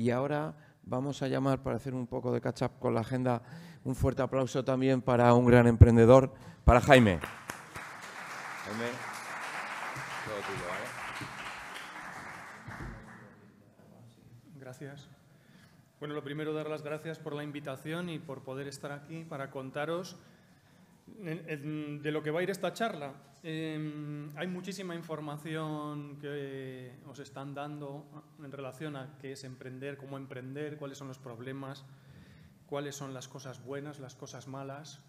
Y ahora vamos a llamar para hacer un poco de catch up con la agenda. Un fuerte aplauso también para un gran emprendedor, para Jaime. Jaime, Gracias. Bueno, lo primero, dar las gracias por la invitación y por poder estar aquí para contaros de lo que va a ir esta charla. Em, hay muchísima información que os están dando en relación a qué es emprender, cómo emprender, cuáles son los problemas, cuáles son las cosas buenas, las cosas malas.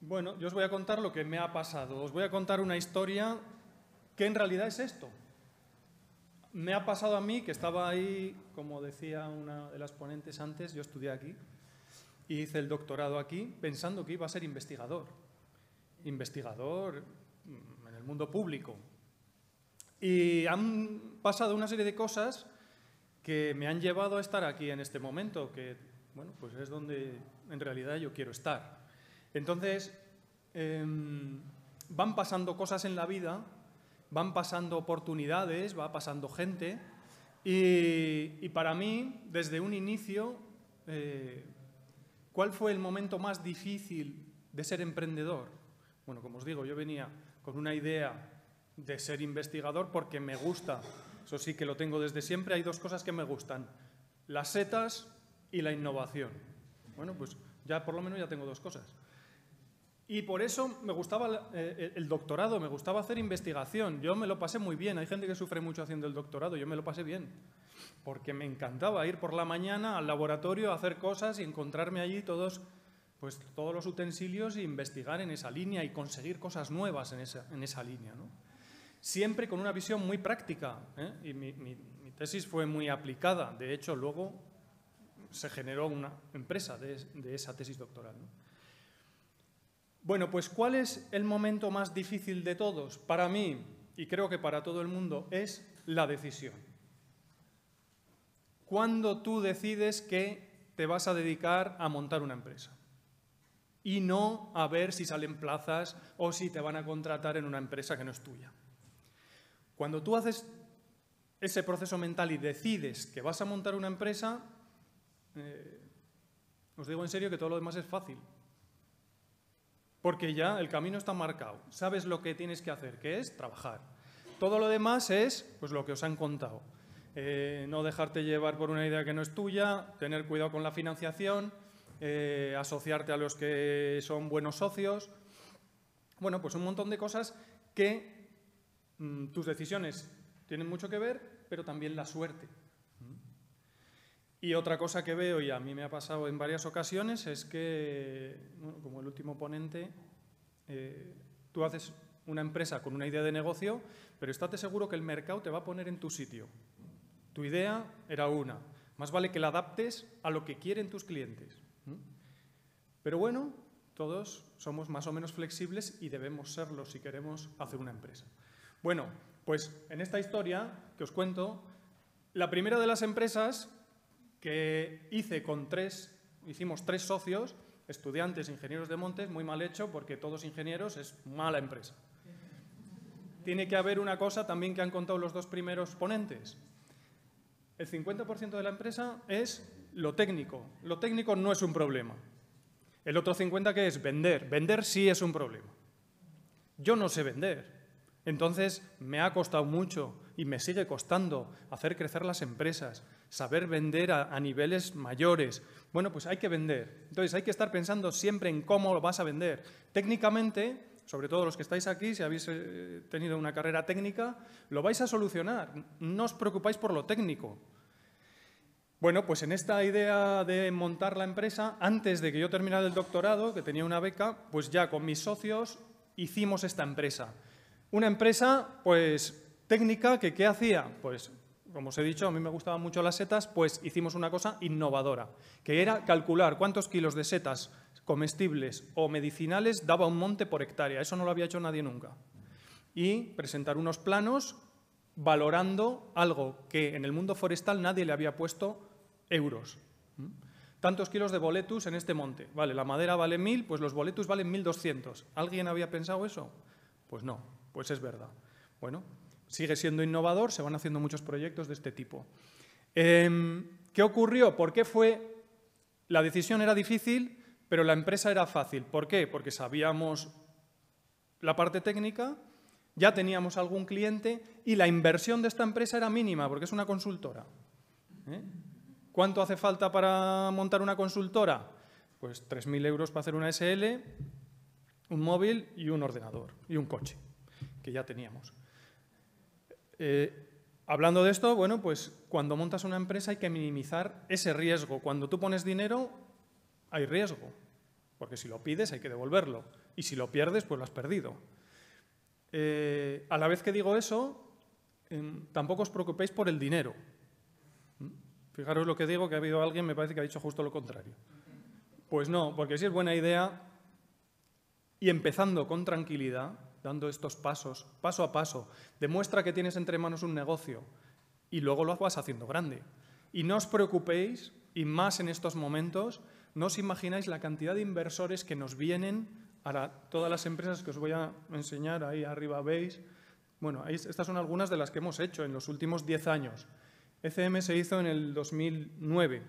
Bueno, yo os voy a contar lo que me ha pasado. Os voy a contar una historia que en realidad es esto. Me ha pasado a mí que estaba ahí, como decía una de las ponentes antes, yo estudié aquí y hice el doctorado aquí pensando que iba a ser investigador investigador mm, en el mundo público. Y han pasado una serie de cosas que me han llevado a estar aquí en este momento, que bueno, pues es donde en realidad yo quiero estar. Entonces, em, van pasando cosas en la vida, van pasando oportunidades, va pasando gente, y, para mí, desde un inicio, eh, ¿cuál fue el momento más difícil de ser emprendedor? Bueno, como os digo, yo venía con una idea de ser investigador porque me gusta, eso sí que lo tengo desde siempre, hay dos cosas que me gustan, las setas y la innovación. Bueno, pues ya por lo menos ya tengo dos cosas. Y por eso me gustaba eh, el doctorado, me gustaba hacer investigación. Yo me lo pasé muy bien. Hay gente que sufre mucho haciendo el doctorado, yo me lo pasé bien. Porque me encantaba ir por la mañana al laboratorio a hacer cosas y encontrarme allí todos pues, todos los utensilios e investigar en esa línea y conseguir cosas nuevas en esa, línea. Siempre con una visión muy práctica. ¿eh? Y mi, tesis fue muy aplicada. De hecho, luego se generó una empresa de, esa tesis doctoral. Bueno, pues ¿cuál es el momento más difícil de todos? Para mí, y creo que para todo el mundo, es la decisión. Cuando tú decides que te vas a dedicar a montar una empresa y no a ver si salen plazas o si te van a contratar en una empresa que no es tuya. Cuando tú haces ese proceso mental y decides que vas a montar una empresa, eh, os digo en serio que todo lo demás es fácil. Porque ya el camino está marcado. Sabes lo que tienes que hacer, que es trabajar. Todo lo demás es pues, lo que os han contado. Eh, no dejarte llevar por una idea que no es tuya, tener cuidado con la financiación, eh, asociarte a los que son buenos socios. Bueno, pues un montón de cosas que mm, tus decisiones tienen mucho que ver, pero también la suerte. Y otra cosa que veo, y a mí me ha pasado en varias ocasiones, es que, como el último ponente, eh, tú haces una empresa con una idea de negocio, pero estate seguro que el mercado te va a poner en tu sitio. Tu idea era una. Más vale que la adaptes a lo que quieren tus clientes. ¿Mm? Pero bueno, todos somos más o menos flexibles y debemos serlo si queremos hacer una empresa. Bueno, pues en esta historia que os cuento, la primera de las empresas que hice con tres, hicimos tres socios, estudiantes, ingenieros de montes, muy mal hecho porque todos ingenieros es mala empresa. Tiene que haber una cosa también que han contado los dos primeros ponentes. El 50% de la empresa es lo técnico. Lo técnico no es un problema. El otro 50 que es vender. Vender sí es un problema. Yo no sé vender. Entonces me ha costado mucho y me sigue costando hacer crecer las empresas, saber vender a, niveles mayores. Bueno, pues hay que vender. Entonces hay que estar pensando siempre en cómo lo vas a vender. Técnicamente, sobre todo los que estáis aquí, si habéis eh, tenido una carrera técnica, lo vais a solucionar. No os preocupáis por lo técnico. Bueno, pues en esta idea de montar la empresa, antes de que yo terminara el doctorado, que tenía una beca, pues ya con mis socios hicimos esta empresa. Una empresa, pues, técnica que ¿qué hacía? Pues, como os he dicho, a mí me gustaban mucho las setas, pues hicimos una cosa innovadora, que era calcular cuántos kilos de setas comestibles o medicinales daba un monte por hectárea. Eso no lo había hecho nadie nunca. Y presentar unos planos valorando algo que en el mundo forestal nadie le había puesto euros. Tantos kilos de boletus en este monte. Vale, la madera vale 1.000, pues los boletus valen 1.200. ¿Alguien había pensado eso? Pues no, pues es verdad. Bueno, sigue siendo innovador, se van haciendo muchos proyectos de este tipo. Em, ¿Qué ocurrió? ¿Por qué fue? La decisión era difícil, pero la empresa era fácil. ¿Por qué? Porque sabíamos la parte técnica, ya teníamos algún cliente y la inversión de esta empresa era mínima, porque es una consultora. ¿eh? ¿Cuánto hace falta para montar una consultora? Pues 3.000 euros para hacer una SL, un móvil y un ordenador y un coche, que ya teníamos. Eh, hablando de esto, bueno, pues cuando montas una empresa hay que minimizar ese riesgo. Cuando tú pones dinero, hay riesgo, porque si lo pides hay que devolverlo, y si lo pierdes, pues lo has perdido. Eh, a la vez que digo eso, em, tampoco os preocupéis por el dinero, Fijaros lo que digo, que ha habido alguien, me parece que ha dicho justo lo contrario. Pues no, porque si es buena idea, y empezando con tranquilidad, dando estos pasos, paso a paso, demuestra que tienes entre manos un negocio y luego lo vas haciendo grande. Y no os preocupéis, y más en estos momentos, no os imagináis la cantidad de inversores que nos vienen a todas las empresas que os voy a enseñar, ahí arriba veis. Bueno, estas son algunas de las que hemos hecho en los últimos 10 años. ECM se hizo en el 2009.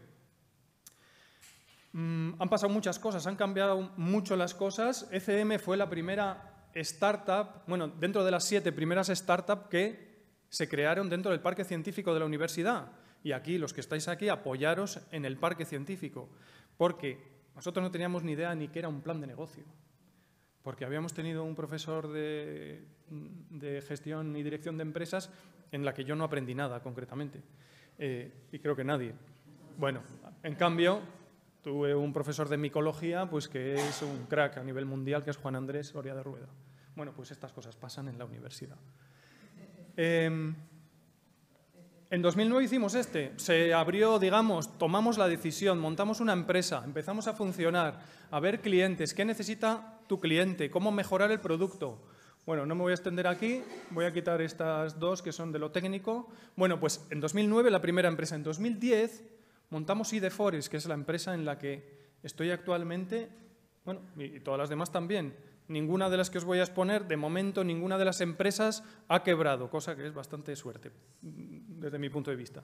Mm, han pasado muchas cosas, han cambiado mucho las cosas. ECM fue la primera startup, bueno, dentro de las siete primeras startups que se crearon dentro del parque científico de la universidad. Y aquí, los que estáis aquí, apoyaros en el parque científico, porque nosotros no teníamos ni idea ni que era un plan de negocio porque habíamos tenido un profesor de, gestión y dirección de empresas en la que yo no aprendí nada concretamente, eh, y creo que nadie. Bueno, en cambio, tuve un profesor de micología pues, que es un crack a nivel mundial, que es Juan Andrés Oria de Rueda. Bueno, pues estas cosas pasan en la universidad. Em, en 2009 hicimos este, se abrió, digamos, tomamos la decisión, montamos una empresa, empezamos a funcionar, a ver clientes, qué necesita tu cliente, cómo mejorar el producto. Bueno, no me voy a extender aquí, voy a quitar estas dos que son de lo técnico. Bueno, pues en 2009 la primera empresa, en 2010 montamos IDEFORES, que es la empresa en la que estoy actualmente, bueno, y todas las demás también. Ninguna de las que os voy a exponer, de momento, ninguna de las empresas ha quebrado, cosa que es bastante suerte desde mi punto de vista.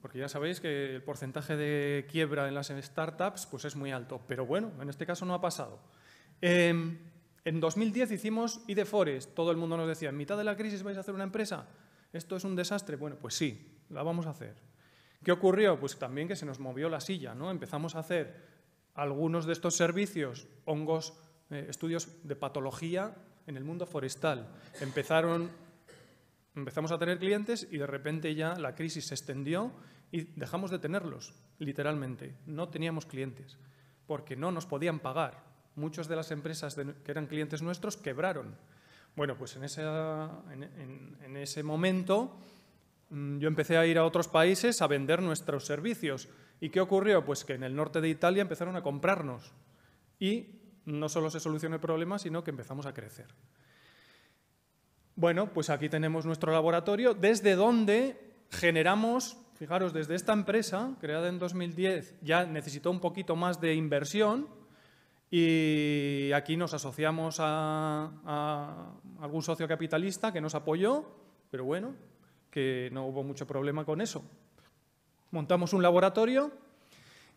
Porque ya sabéis que el porcentaje de quiebra en las startups pues es muy alto. Pero bueno, en este caso no ha pasado. Em, en 2010 hicimos iDefores, Todo el mundo nos decía, en mitad de la crisis vais a hacer una empresa. ¿Esto es un desastre? Bueno, pues sí, la vamos a hacer. ¿Qué ocurrió? Pues también que se nos movió la silla. ¿no? Empezamos a hacer algunos de estos servicios, hongos, eh, estudios de patología en el mundo forestal. Empezaron empezamos a tener clientes y de repente ya la crisis se extendió y dejamos de tenerlos, literalmente. No teníamos clientes porque no nos podían pagar. Muchas de las empresas que eran clientes nuestros quebraron. Bueno, pues en, en ese momento mm, yo empecé a ir a otros países a vender nuestros servicios. ¿Y qué ocurrió? Pues que en el norte de Italia empezaron a comprarnos. Y no solo se solucionó el problema, sino que empezamos a crecer. Bueno, pues aquí tenemos nuestro laboratorio, desde donde generamos, fijaros, desde esta empresa, creada en 2010, ya necesitó un poquito más de inversión y aquí nos asociamos a, algún socio capitalista que nos apoyó, pero bueno, que no hubo mucho problema con eso. Montamos un laboratorio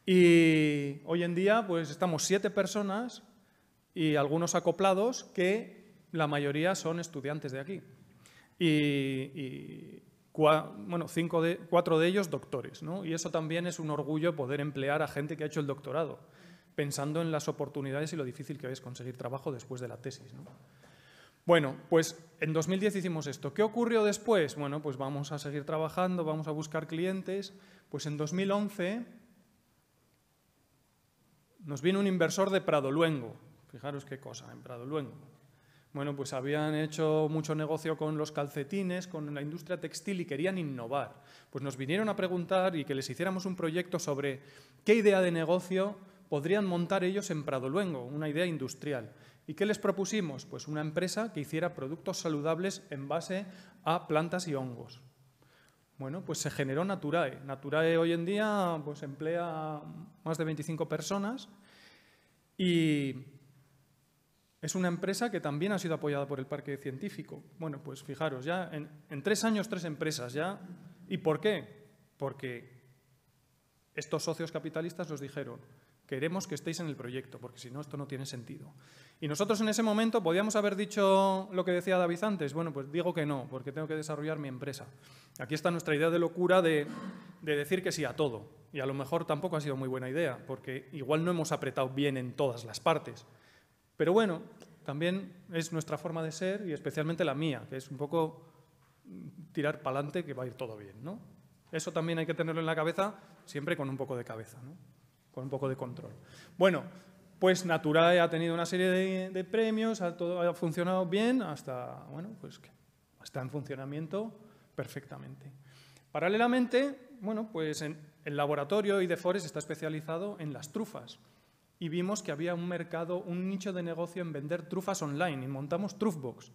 y hoy en día pues estamos siete personas y algunos acoplados que la mayoría son estudiantes de aquí. Y, bueno, cinco de, cuatro de ellos doctores. ¿no? Y eso también es un orgullo poder emplear a gente que ha hecho el doctorado, pensando en las oportunidades y lo difícil que es conseguir trabajo después de la tesis. Bueno, pues en 2010 hicimos esto. ¿Qué ocurrió después? Bueno, pues vamos a seguir trabajando, vamos a buscar clientes. Pues en 2011 nos vino un inversor de Prado Luengo. Fijaros qué cosa, en Prado Luengo bueno, pues habían hecho mucho negocio con los calcetines, con la industria textil y querían innovar. Pues nos vinieron a preguntar y que les hiciéramos un proyecto sobre qué idea de negocio podrían montar ellos en Pradoluengo, una idea industrial. ¿Y qué les propusimos? Pues una empresa que hiciera productos saludables en base a plantas y hongos. Bueno, pues se generó Naturae. Naturae hoy en día pues, emplea más de 25 personas y es una empresa que también ha sido apoyada por el parque científico. Bueno, pues fijaros, ya en, tres años tres empresas ya. ¿Y por qué? Porque estos socios capitalistas nos dijeron, queremos que estéis en el proyecto, porque si no, esto no tiene sentido. Y nosotros en ese momento podíamos haber dicho lo que decía David antes. Bueno, pues digo que no, porque tengo que desarrollar mi empresa. Aquí está nuestra idea de locura de, de decir que sí a todo. Y a lo mejor tampoco ha sido muy buena idea, porque igual no hemos apretado bien en todas las partes. Pero bueno, también es nuestra forma de ser y especialmente la mía, que es un poco mm, tirar para adelante que va a ir todo bien, ¿no? Eso también hay que tenerlo en la cabeza, siempre con un poco de cabeza, ¿no? Con un poco de control. Bueno, pues Naturae ha tenido una serie de, premios, ha, todo, ha funcionado bien, hasta, bueno, pues está en funcionamiento perfectamente. Paralelamente, bueno, pues el laboratorio IDEFORES está especializado en las trufas y vimos que había un mercado, un nicho de negocio en vender trufas online y montamos Trufbox.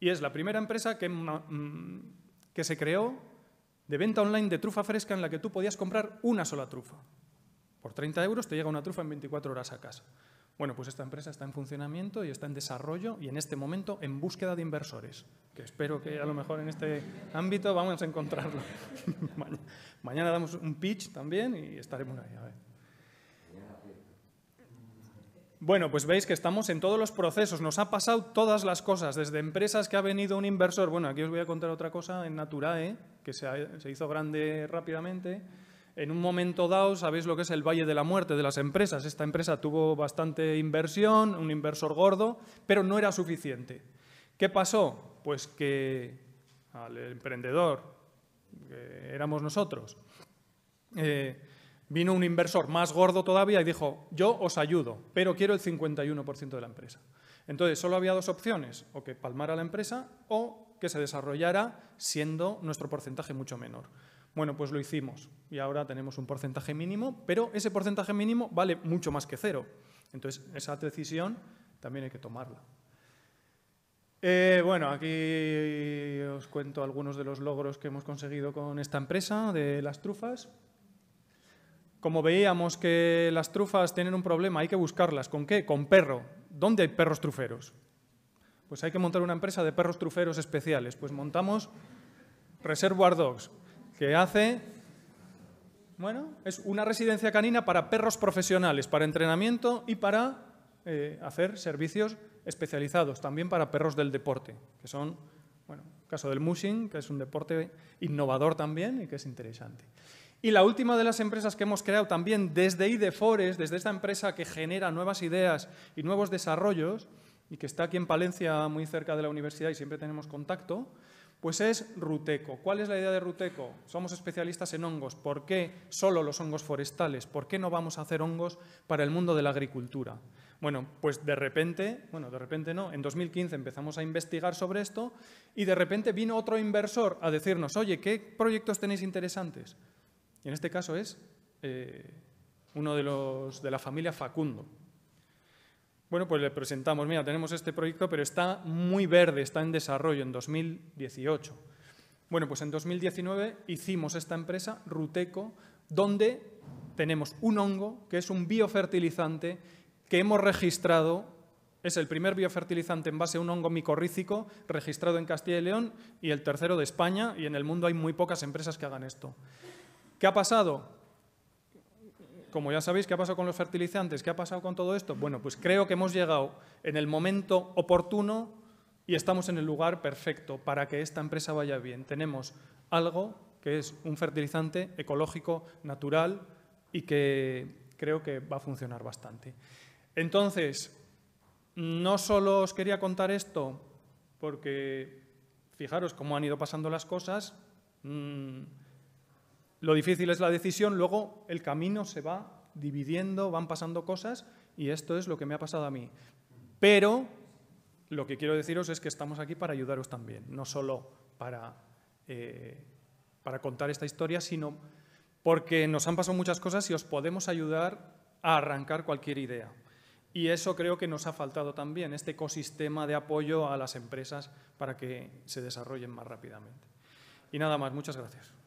Y es la primera empresa que, mm, que se creó de venta online de trufa fresca en la que tú podías comprar una sola trufa. Por 30 euros te llega una trufa en 24 horas a casa. Bueno, pues esta empresa está en funcionamiento y está en desarrollo y en este momento en búsqueda de inversores, que espero que a lo mejor en este ámbito vamos a encontrarlo. Mañana damos un pitch también y estaremos ahí. A ver. Bueno, pues veis que estamos en todos los procesos, nos ha pasado todas las cosas, desde empresas que ha venido un inversor, bueno, aquí os voy a contar otra cosa, en Naturae, que se, hizo grande rápidamente, en un momento dado, sabéis lo que es el valle de la muerte de las empresas, esta empresa tuvo bastante inversión, un inversor gordo, pero no era suficiente. ¿Qué pasó? Pues que al emprendedor, que éramos nosotros, eh, Vino un inversor más gordo todavía y dijo, yo os ayudo, pero quiero el 51% de la empresa. Entonces, solo había dos opciones, o que palmara la empresa o que se desarrollara siendo nuestro porcentaje mucho menor. Bueno, pues lo hicimos y ahora tenemos un porcentaje mínimo, pero ese porcentaje mínimo vale mucho más que cero. Entonces, esa decisión también hay que tomarla. Eh, bueno, aquí os cuento algunos de los logros que hemos conseguido con esta empresa de las trufas como veíamos que las trufas tienen un problema, hay que buscarlas. ¿Con qué? Con perro. ¿Dónde hay perros truferos? Pues hay que montar una empresa de perros truferos especiales. Pues montamos Reservoir Dogs, que hace bueno, es una residencia canina para perros profesionales, para entrenamiento y para eh, hacer servicios especializados, también para perros del deporte, que son, bueno, el caso del mushing, que es un deporte innovador también y que es interesante. Y la última de las empresas que hemos creado también desde IDEFORES, desde esta empresa que genera nuevas ideas y nuevos desarrollos, y que está aquí en Palencia, muy cerca de la universidad y siempre tenemos contacto, pues es Ruteco. ¿Cuál es la idea de Ruteco? Somos especialistas en hongos. ¿Por qué solo los hongos forestales? ¿Por qué no vamos a hacer hongos para el mundo de la agricultura? Bueno, pues de repente, bueno, de repente no, en 2015 empezamos a investigar sobre esto y de repente vino otro inversor a decirnos, oye, ¿qué proyectos tenéis interesantes? en este caso es eh, uno de los de la familia Facundo. Bueno, pues le presentamos, mira, tenemos este proyecto, pero está muy verde, está en desarrollo en 2018. Bueno, pues en 2019 hicimos esta empresa, Ruteco, donde tenemos un hongo que es un biofertilizante que hemos registrado, es el primer biofertilizante en base a un hongo micorrícico registrado en Castilla y León y el tercero de España y en el mundo hay muy pocas empresas que hagan esto. ¿Qué ha pasado? Como ya sabéis, ¿qué ha pasado con los fertilizantes? ¿Qué ha pasado con todo esto? Bueno, pues creo que hemos llegado en el momento oportuno y estamos en el lugar perfecto para que esta empresa vaya bien. Tenemos algo que es un fertilizante ecológico, natural y que creo que va a funcionar bastante. Entonces, no solo os quería contar esto porque fijaros cómo han ido pasando las cosas. Mm, lo difícil es la decisión, luego el camino se va dividiendo, van pasando cosas y esto es lo que me ha pasado a mí. Pero lo que quiero deciros es que estamos aquí para ayudaros también, no solo para, eh, para contar esta historia, sino porque nos han pasado muchas cosas y os podemos ayudar a arrancar cualquier idea. Y eso creo que nos ha faltado también, este ecosistema de apoyo a las empresas para que se desarrollen más rápidamente. Y nada más, muchas gracias.